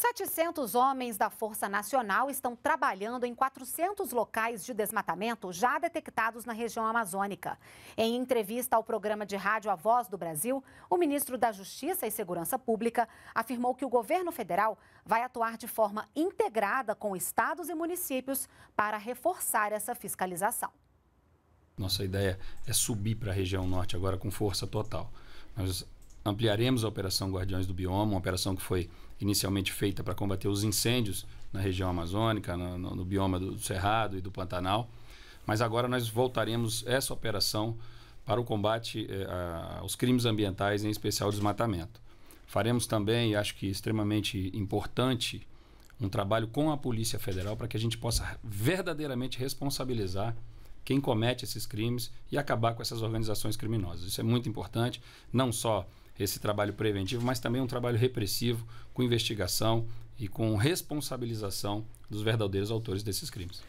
700 homens da Força Nacional estão trabalhando em 400 locais de desmatamento já detectados na região amazônica. Em entrevista ao programa de rádio A Voz do Brasil, o ministro da Justiça e Segurança Pública afirmou que o governo federal vai atuar de forma integrada com estados e municípios para reforçar essa fiscalização. Nossa ideia é subir para a região norte agora com força total. Nós ampliaremos a Operação Guardiões do Bioma, uma operação que foi inicialmente feita para combater os incêndios na região amazônica, no, no, no bioma do, Cerrado e do Pantanal. Mas agora nós voltaremos essa operação para o combate eh, a, aos crimes ambientais, em especial o desmatamento. Faremos também, acho que extremamente importante, um trabalho com a Polícia Federal para que a gente possa verdadeiramente responsabilizar quem comete esses crimes e acabar com essas organizações criminosas. Isso é muito importante, não só esse trabalho preventivo, mas também um trabalho repressivo com investigação e com responsabilização dos verdadeiros autores desses crimes.